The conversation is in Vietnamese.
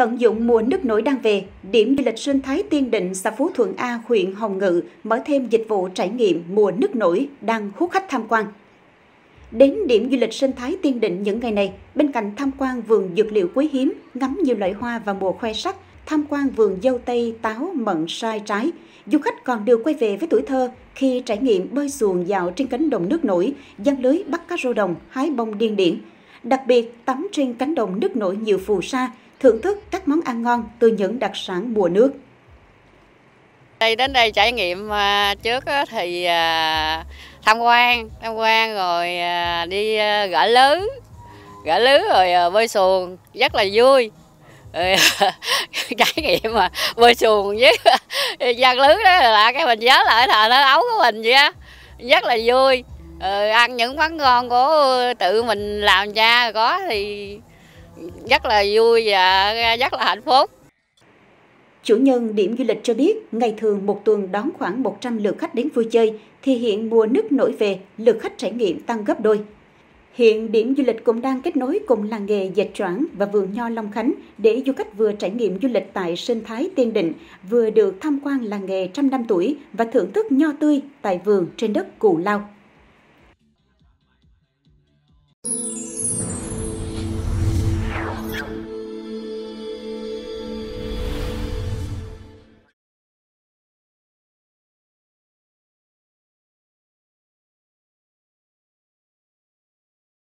Tận dụng mùa nước nổi đang về, điểm du lịch sinh thái Tiên Định, xã Phú Thuận A, huyện Hồng Ngự mở thêm dịch vụ trải nghiệm mùa nước nổi đang hút khách tham quan. Đến điểm du lịch sinh thái Tiên Định những ngày này, bên cạnh tham quan vườn dược liệu quý hiếm, ngắm nhiều loại hoa vào mùa khoe sắc, tham quan vườn dâu tây, táo, mận, sai trái, du khách còn được quay về với tuổi thơ khi trải nghiệm bơi xuồng dạo trên cánh đồng nước nổi, giăng lưới bắt cá rô đồng, hái bông điên điển, Đặc biệt, tắm trên cánh đồng nước nổi nhiều phù sa, thưởng thức các món ăn ngon từ những đặc sản mùa nước. Đây đến đây trải nghiệm à, trước thì à, tham quan, tham quan rồi à, đi gỡ lưới, gỡ lưới rồi bơi xuồng, rất là vui. trải nghiệm mà bơi xuồng với giang lưới đó là cái mình nhớ lại thời nó ấu của mình vậy á rất là vui ừ, ăn những món ngon của tự mình làm ra có thì rất là vui và rất là hạnh phúc. Chủ nhân điểm du lịch cho biết, ngày thường một tuần đón khoảng 100 lượt khách đến vui chơi, thì hiện mùa nước nổi về, lượt khách trải nghiệm tăng gấp đôi. Hiện điểm du lịch cũng đang kết nối cùng làng nghề dệt choảng và vườn nho Long Khánh để du khách vừa trải nghiệm du lịch tại sinh thái Tiên Định, vừa được tham quan làng nghề trăm năm tuổi và thưởng thức nho tươi tại vườn trên đất Cù Lao.